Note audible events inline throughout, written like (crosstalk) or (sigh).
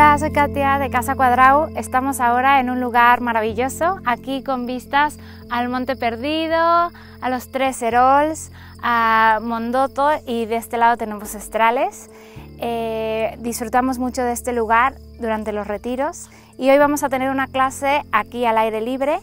Hola, soy Katia de Casa Cuadrau. Estamos ahora en un lugar maravilloso, aquí con vistas al Monte Perdido, a los Tres Herols, a Mondoto y de este lado tenemos Estrales. Eh, disfrutamos mucho de este lugar durante los retiros y hoy vamos a tener una clase aquí al aire libre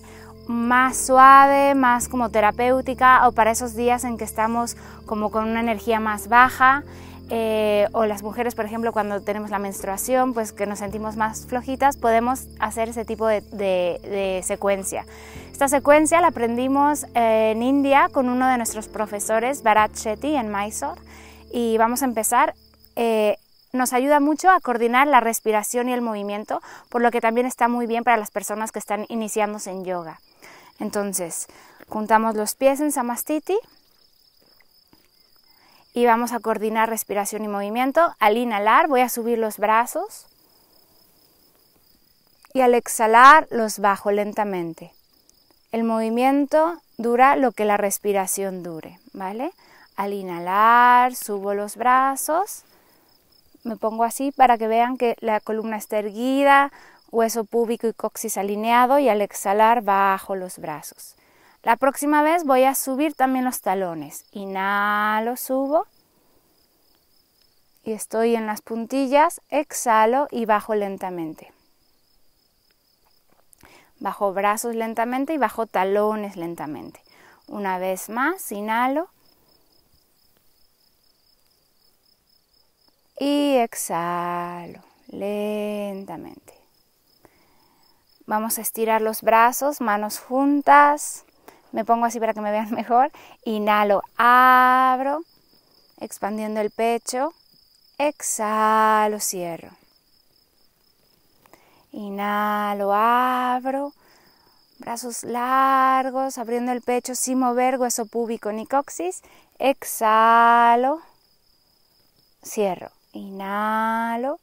más suave, más como terapéutica o para esos días en que estamos como con una energía más baja eh, o las mujeres, por ejemplo, cuando tenemos la menstruación, pues que nos sentimos más flojitas, podemos hacer ese tipo de, secuencia. Esta secuencia la aprendimos eh, en India con uno de nuestros profesores, Bharat Shetty, en Mysore, y vamos a empezar. Eh, nos ayuda mucho a coordinar la respiración y el movimiento, por lo que también está muy bien para las personas que están iniciándose en yoga. Entonces, juntamos los pies en Samastiti, y vamos a coordinar respiración y movimiento. Al inhalar voy a subir los brazos y al exhalar los bajo lentamente. El movimiento dura lo que la respiración dure, ¿vale? Al inhalar subo los brazos, me pongo así para que vean que la columna está erguida, hueso púbico y coxis alineado y al exhalar bajo los brazos. La próxima vez voy a subir también los talones. Inhalo, subo. Y estoy en las puntillas, exhalo y bajo lentamente. Bajo brazos lentamente y bajo talones lentamente. Una vez más, inhalo. Y exhalo lentamente. Vamos a estirar los brazos, manos juntas me pongo así para que me vean (laughs) mejor, inhalo, abro, expandiendo el pecho, exhalo, cierro. Inhalo, abro, brazos largos, abriendo el pecho sin mover hueso púbico ni coxis, exhalo, cierro, inhalo,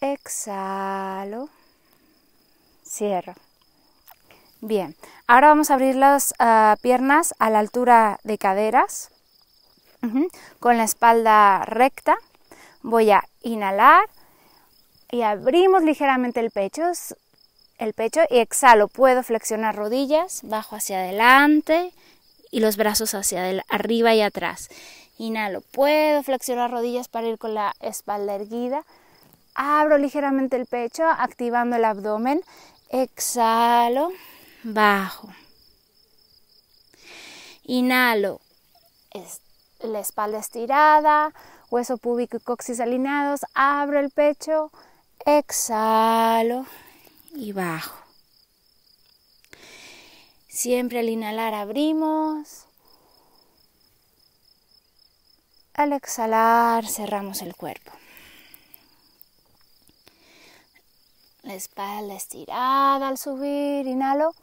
exhalo, cierro. Bien, ahora vamos a abrir las ah, piernas a la altura de caderas, con la espalda recta. Voy a inhalar y abrimos ligeramente el pecho, el pecho y exhalo. Puedo flexionar rodillas, bajo hacia adelante y los brazos hacia arriba y atrás. Inhalo, puedo flexionar rodillas para ir con la espalda erguida. Abro ligeramente el pecho, activando el abdomen. Exhalo, bajo. Inhalo, es, la espalda estirada, hueso púbico y coxis alineados, abro el pecho, exhalo y bajo. Siempre al inhalar abrimos. Al exhalar cerramos el cuerpo. La espalda estirada al subir, inhalo.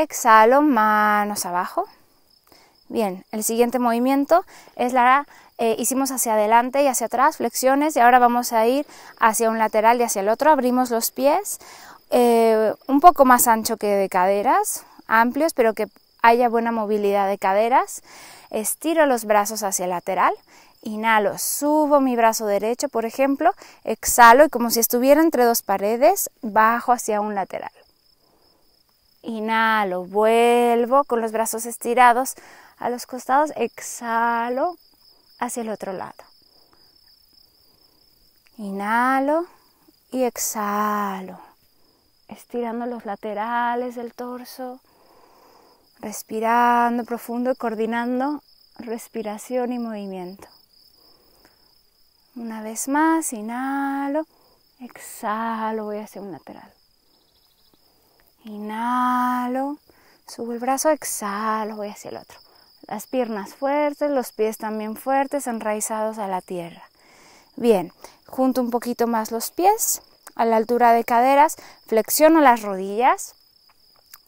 Exhalo, manos abajo. Bien, el siguiente movimiento es la eh, hicimos hacia adelante y hacia atrás, flexiones, y ahora vamos a ir hacia un lateral y hacia el otro. Abrimos los pies, eh, un poco más ancho que de caderas, amplios, pero que haya buena movilidad de caderas. Estiro los brazos hacia el lateral, inhalo, subo mi brazo derecho, por ejemplo, exhalo y como si estuviera entre dos paredes, bajo hacia un lateral inhalo, vuelvo con los brazos estirados a los costados, exhalo hacia el otro lado. Inhalo y exhalo, estirando los laterales del torso, respirando profundo y coordinando respiración y movimiento. Una vez más, inhalo, exhalo, voy hacia un lateral. Inhalo, subo el brazo, exhalo, voy hacia el otro. Las piernas fuertes, los pies también fuertes, enraizados a la tierra. Bien, junto un poquito más los pies a la altura de caderas, flexiono las rodillas.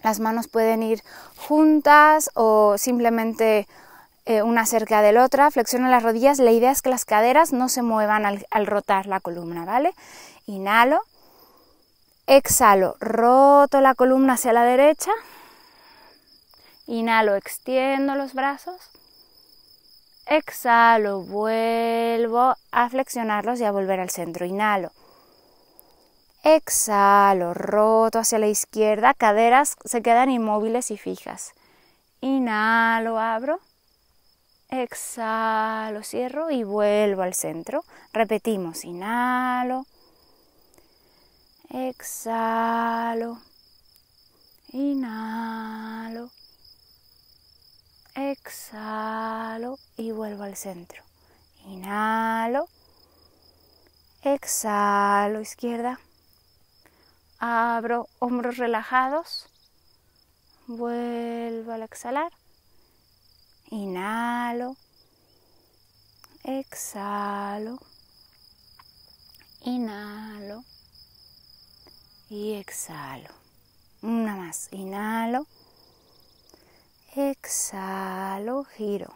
Las manos pueden ir juntas o simplemente eh, una cerca de la otra. Flexiono las rodillas. La idea es que las caderas no se muevan al, al rotar la columna, ¿vale? Inhalo, Exhalo, roto la columna hacia la derecha. Inhalo, extiendo los brazos. Exhalo, vuelvo a flexionarlos y a volver al centro. Inhalo. Exhalo, roto hacia la izquierda, caderas se quedan inmóviles y fijas. Inhalo, abro. Exhalo, cierro y vuelvo al centro. Repetimos, inhalo. Exhalo. Inhalo. Exhalo y vuelvo al centro. Inhalo. Exhalo izquierda. Abro hombros relajados. Vuelvo al exhalar. Inhalo. Exhalo. Inhalo y exhalo. Una más, inhalo, exhalo, giro,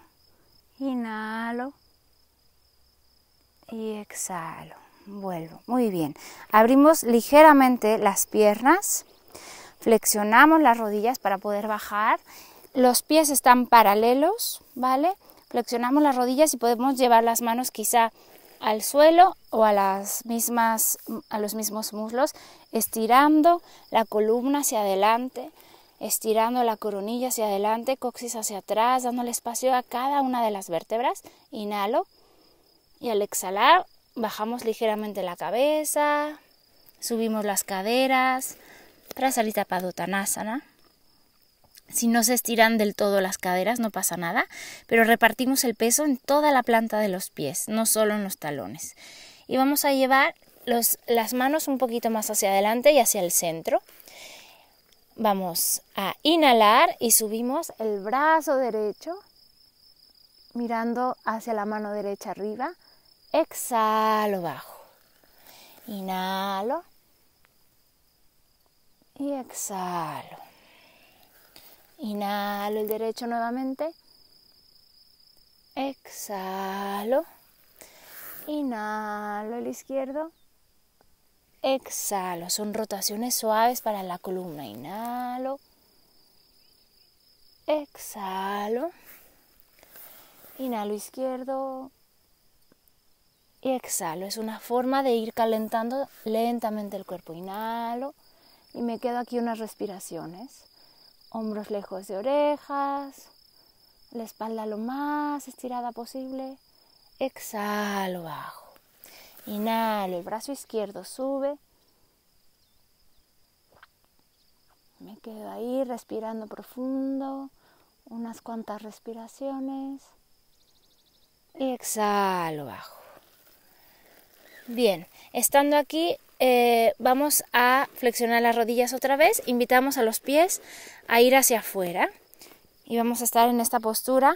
inhalo y exhalo. Vuelvo. Muy bien. Abrimos ligeramente las piernas, flexionamos las rodillas para poder bajar. Los pies están paralelos, ¿vale? Flexionamos las rodillas y podemos llevar las manos quizá al suelo o a, las mismas, a los mismos muslos, estirando la columna hacia adelante, estirando la coronilla hacia adelante, coxis hacia atrás, dándole espacio a cada una de las vértebras. Inhalo y al exhalar bajamos ligeramente la cabeza, subimos las caderas, para Padottanasana. Si no se estiran del todo las caderas, no pasa nada, pero repartimos el peso en toda la planta de los pies, no solo en los talones. Y vamos a llevar las manos un poquito más hacia adelante y hacia el centro. Vamos a inhalar y subimos el brazo derecho mirando hacia la mano derecha arriba. Exhalo bajo. Inhalo y exhalo. Inhalo el derecho nuevamente. Exhalo. Inhalo el izquierdo. Exhalo. Son rotaciones suaves para la columna. Inhalo. Exhalo. Inhalo izquierdo. Y exhalo. Es una forma de ir calentando lentamente el cuerpo. Inhalo. Y me quedo aquí unas respiraciones hombros lejos de orejas, la espalda lo más estirada posible. Exhalo, bajo. Inhalo, el brazo izquierdo sube. Me quedo ahí respirando profundo, unas cuantas respiraciones. Y exhalo, bajo. Bien, estando aquí eh, vamos a flexionar las rodillas otra vez, invitamos a los pies a ir hacia afuera y vamos a estar en esta postura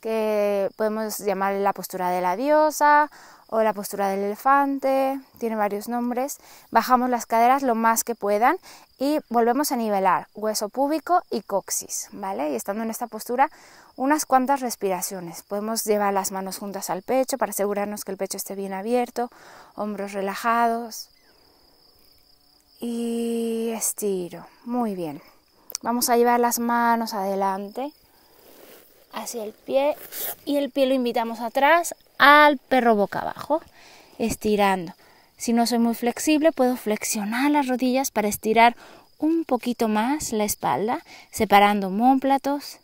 que podemos llamar la postura de la diosa o la postura del elefante, tiene varios nombres. Bajamos las caderas lo más que puedan y volvemos a nivelar hueso púbico y coxis, ¿vale? Y estando en esta postura, unas cuantas respiraciones. Podemos llevar las manos juntas al pecho para asegurarnos que el pecho esté bien abierto, hombros relajados. Y estiro. Muy bien. Vamos a llevar las manos adelante hacia el pie y el pie lo invitamos atrás al perro boca abajo, estirando. Si no soy muy flexible, puedo flexionar las rodillas para estirar un poquito más la espalda, separando homóplatos.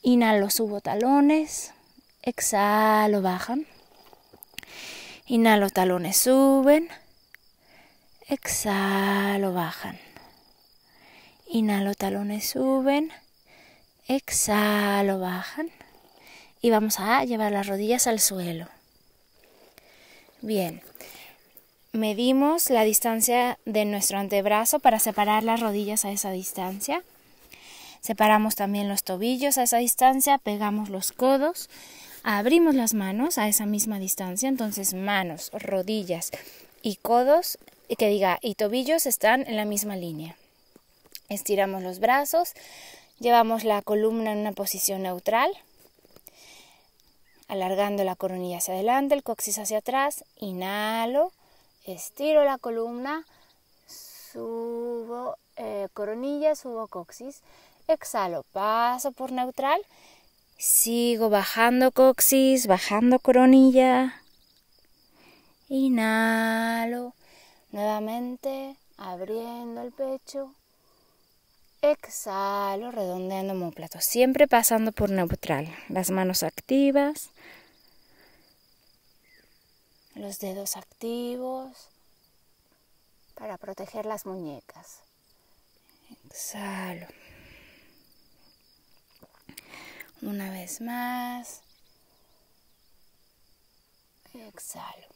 Inhalo, subo talones. Exhalo, bajan. Inhalo, talones suben. Exhalo, bajan. Inhalo, talones suben. Exhalo, bajan. Y vamos a llevar las rodillas al suelo. Bien. Medimos la distancia de nuestro antebrazo para separar las rodillas a esa distancia. Separamos también los tobillos a esa distancia, pegamos los codos, abrimos las manos a esa misma distancia, entonces manos, rodillas y codos, que diga, y tobillos están en la misma línea. Estiramos los brazos, llevamos la columna en una posición neutral, alargando la coronilla hacia adelante, el coxis hacia atrás, inhalo, Estiro la columna, subo eh, coronilla, subo coxis. Exhalo, paso por neutral. Sigo bajando coxis, bajando coronilla. Inhalo. Nuevamente abriendo el pecho. Exhalo, redondeando plato siempre pasando por neutral. Las manos activas, los dedos activos para proteger las muñecas. Exhalo. Una vez más. Exhalo.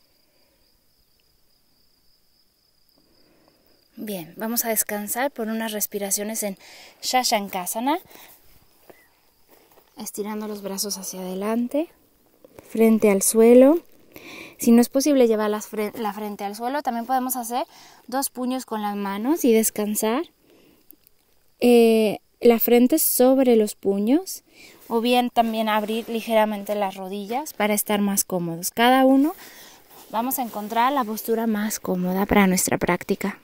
Bien, vamos a descansar por unas respiraciones en Shashankasana, estirando los brazos hacia adelante, frente al suelo. Si no es posible llevar la frente al suelo, también podemos hacer dos puños con las manos y descansar. Eh, la frente sobre los puños o bien también abrir ligeramente las rodillas para estar más cómodos. Cada uno vamos a encontrar la postura más cómoda para nuestra práctica.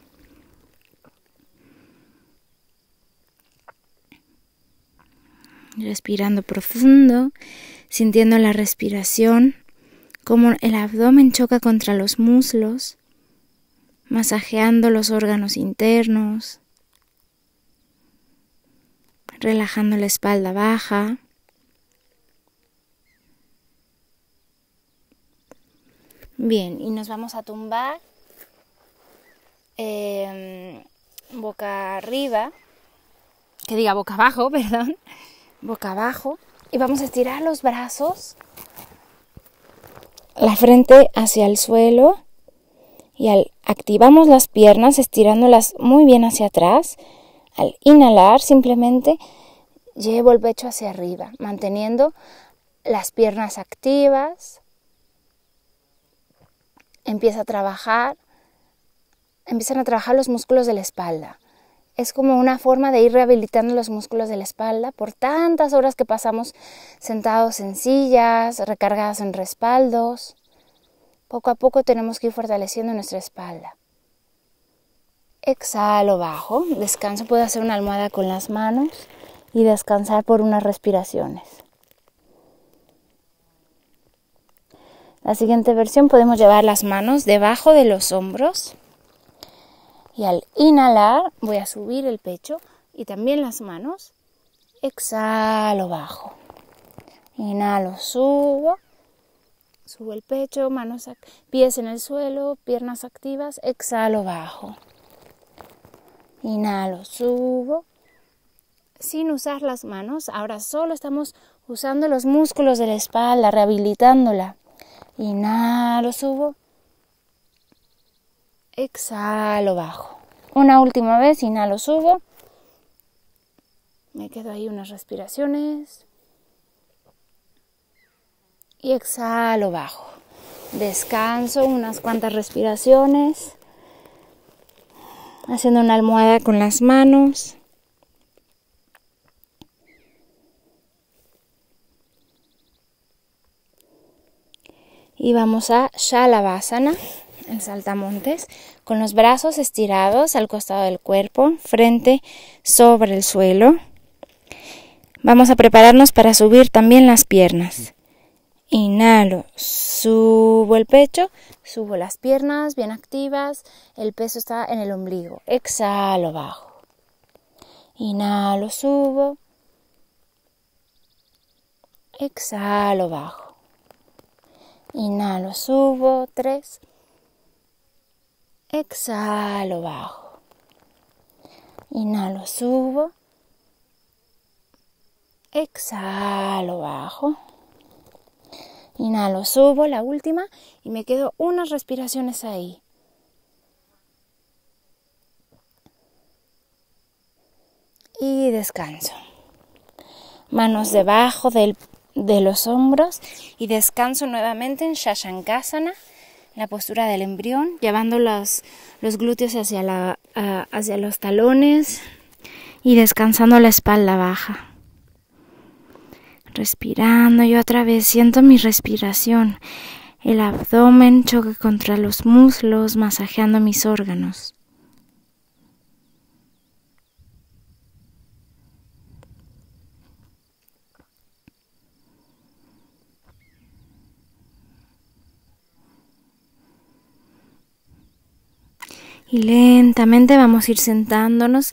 Respirando profundo, sintiendo la respiración como el abdomen choca contra los muslos, masajeando los órganos internos, relajando la espalda baja. Bien, y nos vamos a tumbar em, boca arriba, que diga boca abajo, (laughs) perdón, boca abajo, y vamos a estirar los brazos la frente hacia el suelo y al, activamos las piernas estirándolas muy bien hacia atrás. Al inhalar simplemente llevo el pecho hacia arriba, manteniendo las piernas activas. Empieza a trabajar, empiezan a trabajar los músculos de la espalda es como una forma de ir rehabilitando los músculos de la espalda por tantas horas que pasamos sentados en sillas, recargados en respaldos. Poco a poco tenemos que ir fortaleciendo nuestra espalda. Exhalo bajo, descanso, puedo hacer una almohada con las manos y descansar por unas respiraciones. La siguiente versión podemos llevar las manos debajo de los hombros y al inhalar voy a subir el pecho y también las manos. Exhalo, bajo. Inhalo, subo. Subo el pecho, manos, pies en el suelo, piernas activas. Exhalo, bajo. Inhalo, subo. Sin usar las manos, ahora solo estamos usando los músculos de la espalda, rehabilitándola. Inhalo, subo exhalo, bajo. Una última vez, inhalo, subo. Me quedo ahí unas respiraciones. Y exhalo, bajo. Descanso unas cuantas respiraciones. Haciendo una almohada con las manos. Y vamos a Shalabhasana en saltamontes, con los brazos estirados al costado del cuerpo, frente sobre el suelo. Vamos a prepararnos para subir también las piernas. Inhalo, subo el pecho, subo las piernas bien activas, el peso está en el ombligo. Exhalo, bajo. Inhalo, subo. Exhalo, bajo. Inhalo, subo, Tres. Exhalo, bajo. Inhalo, subo. Exhalo, bajo. Inhalo, subo la última y me quedo unas respiraciones ahí. Y descanso. Manos debajo del, de los hombros y descanso nuevamente en Shashankasana la postura del embrión, llevando los, glúteos hacia, hacia los talones y descansando la espalda baja. Respirando, yo otra vez siento mi respiración. El abdomen choca contra los muslos, masajeando mis órganos. Y lentamente vamos a ir sentándonos,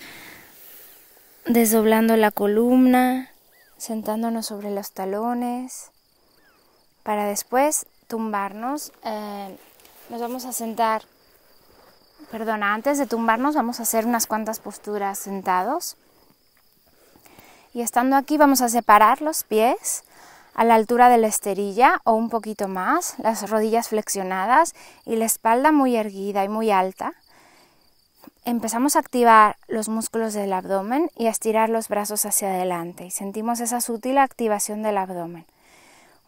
desdoblando la columna, sentándonos sobre los talones, para después tumbarnos. Eh, nos vamos a sentar, perdona, antes de tumbarnos vamos a hacer unas cuantas posturas sentados. Y estando aquí vamos a separar los pies a la altura de la esterilla o un poquito más, las rodillas flexionadas y la espalda muy erguida y muy alta empezamos a activar los músculos del abdomen y a estirar los brazos hacia adelante y sentimos esa sutil activación del abdomen.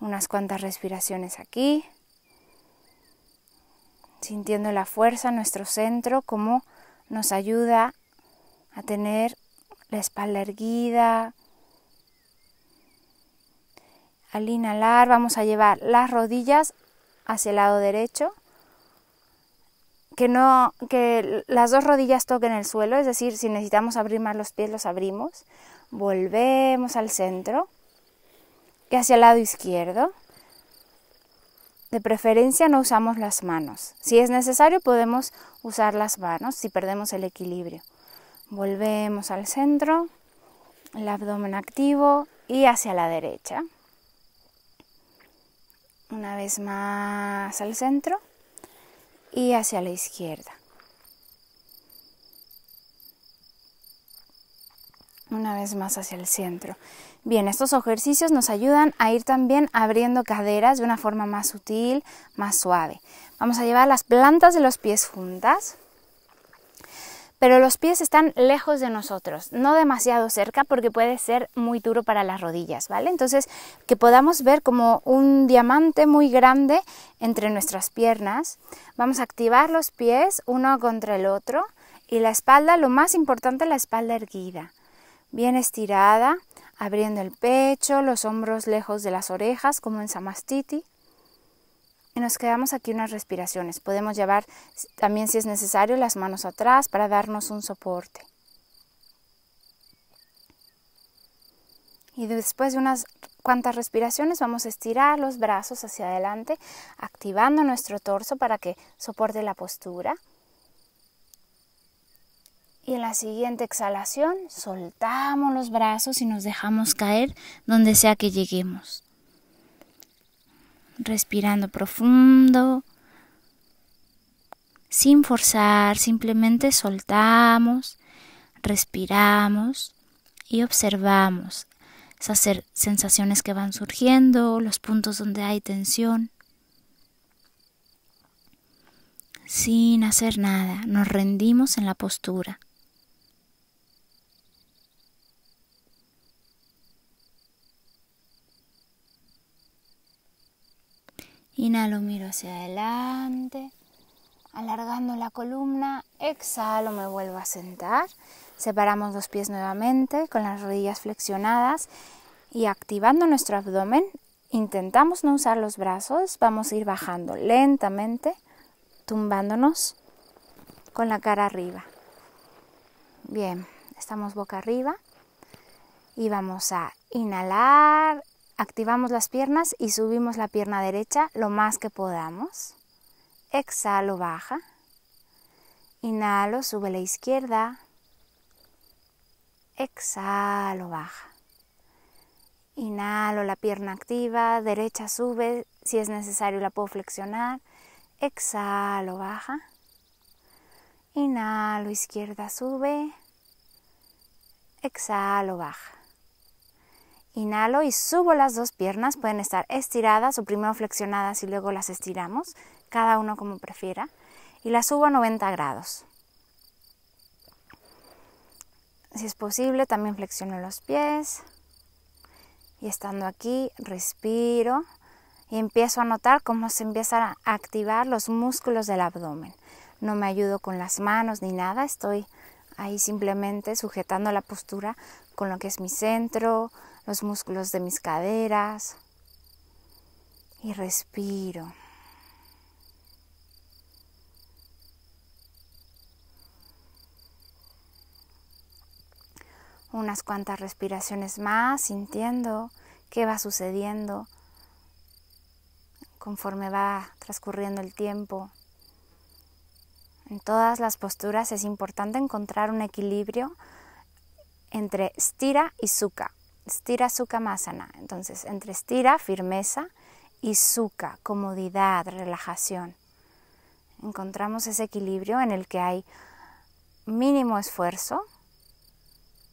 Unas cuantas respiraciones aquí, sintiendo la fuerza en nuestro centro, como nos ayuda a tener la espalda erguida. Al inhalar vamos a llevar las rodillas hacia el lado derecho que, no, que las dos rodillas toquen el suelo, es decir, si necesitamos abrir más los pies, los abrimos. Volvemos al centro y hacia el lado izquierdo. De preferencia no usamos las manos. Si es necesario podemos usar las manos si perdemos el equilibrio. Volvemos al centro, el abdomen activo y hacia la derecha. Una vez más al centro y hacia la izquierda. Una vez más hacia el centro. Bien, estos ejercicios nos ayudan a ir también abriendo caderas de una forma más sutil, más suave. Vamos a llevar las plantas de los pies juntas pero los pies están lejos de nosotros, no demasiado cerca porque puede ser muy duro para las rodillas, ¿vale? Entonces, que podamos ver como un diamante muy grande entre nuestras piernas. Vamos a activar los pies uno contra el otro y la espalda, lo más importante, la espalda erguida, bien estirada, abriendo el pecho, los hombros lejos de las orejas como en Samastiti nos quedamos aquí unas respiraciones. Podemos llevar también si es necesario las manos atrás para darnos un soporte. Y después de unas cuantas respiraciones vamos a estirar los brazos hacia adelante, activando nuestro torso para que soporte la postura. Y en la siguiente exhalación soltamos los brazos y nos dejamos caer donde sea que lleguemos respirando profundo, sin forzar, simplemente soltamos, respiramos y observamos esas sensaciones que van surgiendo, los puntos donde hay tensión. Sin hacer nada, nos rendimos en la postura. Inhalo, miro hacia adelante. Alargando la columna, exhalo, me vuelvo a sentar. Separamos los pies nuevamente con las rodillas flexionadas y activando nuestro abdomen, intentamos no usar los brazos, vamos a ir bajando lentamente, tumbándonos con la cara arriba. Bien, estamos boca arriba y vamos a inhalar, Activamos las piernas y subimos la pierna derecha lo más que podamos. Exhalo, baja. Inhalo, sube la izquierda. Exhalo, baja. Inhalo, la pierna activa, derecha sube, si es necesario la puedo flexionar. Exhalo, baja. Inhalo, izquierda sube. Exhalo, baja. Inhalo y subo las dos piernas, pueden estar estiradas o primero flexionadas y luego las estiramos, cada uno como prefiera, y las subo a 90 grados. Si es posible, también flexiono los pies. Y estando aquí, respiro y empiezo a notar cómo se empiezan a activar los músculos del abdomen. No me ayudo con las manos ni nada, estoy ahí simplemente sujetando la postura con lo que es mi centro, los músculos de mis caderas y respiro. Unas cuantas respiraciones más, sintiendo qué va sucediendo conforme va transcurriendo el tiempo. En todas las posturas es importante encontrar un equilibrio entre estira y suka estira, Sukha Masana. Entonces, entre estira, firmeza, y suca, comodidad, relajación. Encontramos ese equilibrio en el que hay mínimo esfuerzo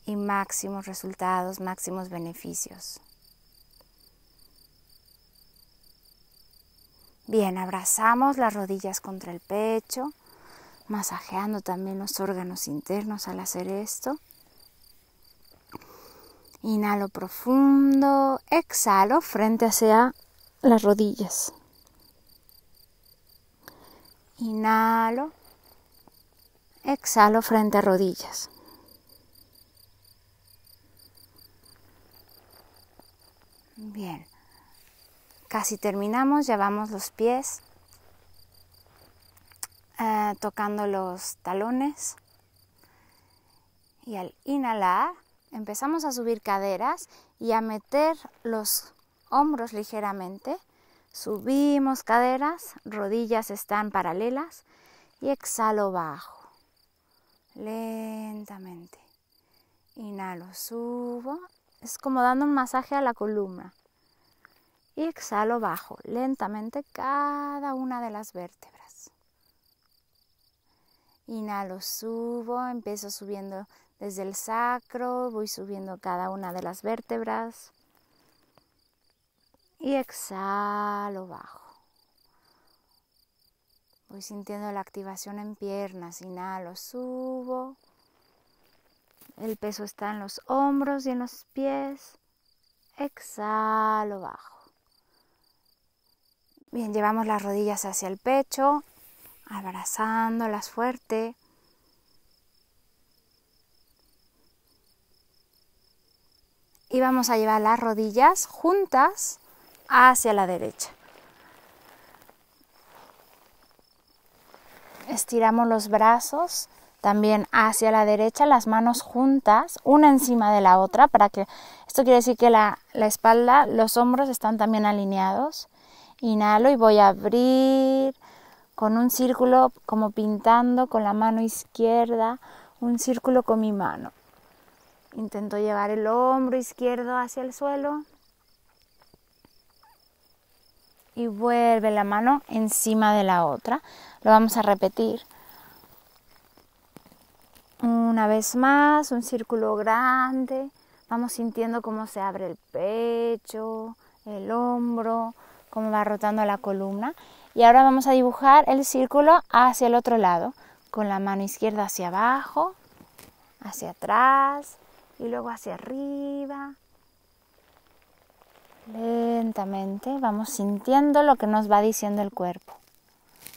y máximos resultados, máximos beneficios. Bien, abrazamos las rodillas contra el pecho, masajeando también los órganos internos al hacer esto. Inhalo profundo, exhalo frente hacia las rodillas. Inhalo, exhalo frente a rodillas. Bien, casi terminamos, llevamos los pies eh, tocando los talones y al inhalar Empezamos a subir caderas y a meter los hombros ligeramente. Subimos caderas, rodillas están paralelas y exhalo bajo. Lentamente. Inhalo, subo. Es como dando un masaje a la columna. Y exhalo bajo, lentamente cada una de las vértebras. Inhalo, subo, empiezo subiendo desde el sacro voy subiendo cada una de las vértebras y exhalo bajo. Voy sintiendo la activación en piernas, inhalo, subo. El peso está en los hombros y en los pies. Exhalo bajo. Bien, llevamos las rodillas hacia el pecho, abrazándolas fuerte. y vamos a llevar las rodillas juntas hacia la derecha. Estiramos los brazos también hacia la derecha, las manos juntas, una encima de la otra, para que esto quiere decir que la, la espalda, los hombros están también alineados. Inhalo y voy a abrir con un círculo como pintando con la mano izquierda, un círculo con mi mano. Intento llevar el hombro izquierdo hacia el suelo. Y vuelve la mano encima de la otra. Lo vamos a repetir. Una vez más, un círculo grande. Vamos sintiendo cómo se abre el pecho, el hombro, cómo va rotando la columna. Y ahora vamos a dibujar el círculo hacia el otro lado, con la mano izquierda hacia abajo, hacia atrás, y luego hacia arriba. Lentamente vamos sintiendo lo que nos va diciendo el cuerpo.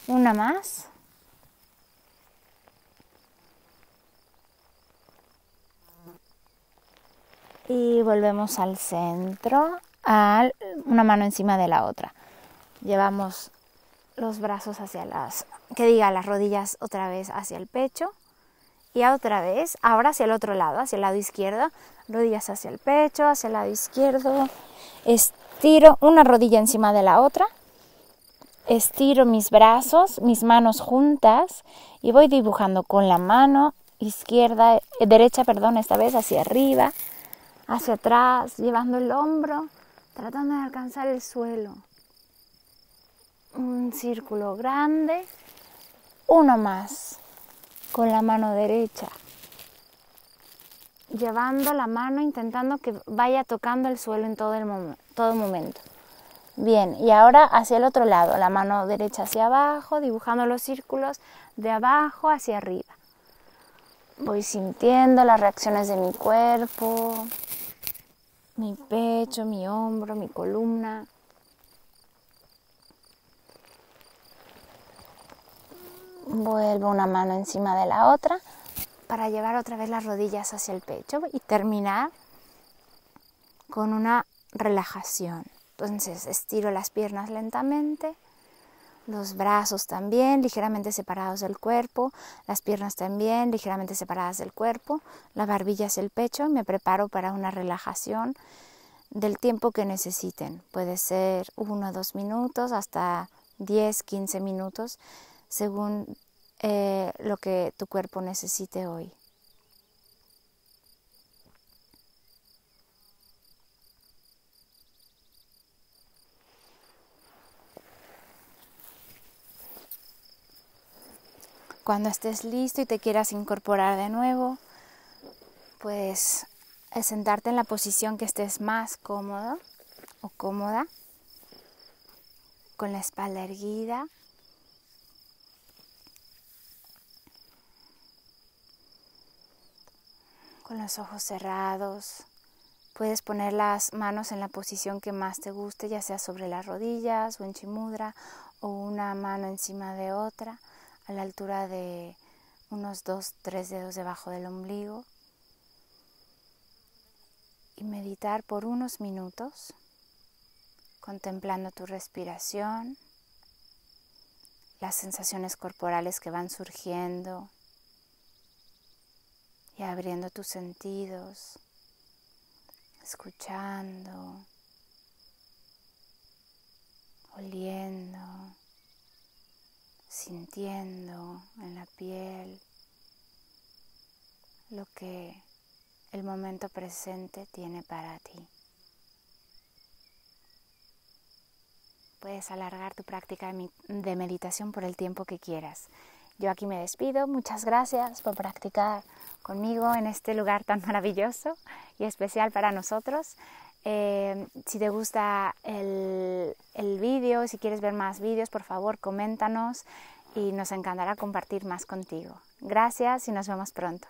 Una más. Y volvemos al centro, una mano encima de la otra. Llevamos los brazos hacia las, que diga, las rodillas otra vez hacia el pecho. Y otra vez, ahora hacia el otro lado, hacia el lado izquierdo, rodillas hacia el pecho, hacia el lado izquierdo, estiro una rodilla encima de la otra, estiro mis brazos, mis manos juntas y voy dibujando con la mano izquierda, eh, derecha, perdón, esta vez hacia arriba, hacia atrás, llevando el hombro, tratando de alcanzar el suelo. Un círculo grande, uno más con la mano derecha, llevando la mano intentando que vaya tocando el suelo en todo, el todo momento. Bien, y ahora hacia el otro lado, la mano derecha hacia abajo, dibujando los círculos de abajo hacia arriba. Voy sintiendo las reacciones de mi cuerpo, mi pecho, mi hombro, mi columna. Vuelvo una mano encima de la otra para llevar otra vez las rodillas hacia el pecho y terminar con una relajación. Entonces estiro las piernas lentamente, los brazos también ligeramente separados del cuerpo, las piernas también ligeramente separadas del cuerpo, la barbilla hacia el pecho y me preparo para una relajación del tiempo que necesiten. Puede ser uno o dos minutos hasta 10, 15 minutos, según eh, lo que tu cuerpo necesite hoy. Cuando estés listo y te quieras incorporar de nuevo, puedes eh, sentarte en la posición que estés más cómodo o cómoda, con la espalda erguida con los ojos cerrados. Puedes poner las manos en la posición que más te guste, ya sea sobre las rodillas o en chimudra o una mano encima de otra, a la altura de unos dos, tres dedos debajo del ombligo. Y meditar por unos minutos, contemplando tu respiración, las sensaciones corporales que van surgiendo, y abriendo tus sentidos, escuchando, oliendo, sintiendo en la piel lo que el momento presente tiene para ti. Puedes alargar tu práctica de meditación por el tiempo que quieras. Yo aquí me despido. Muchas gracias por practicar conmigo en este lugar tan maravilloso y especial para nosotros. Eh, si te gusta el, el vídeo, si quieres ver más vídeos, por favor, coméntanos y nos encantará compartir más contigo. Gracias y nos vemos pronto.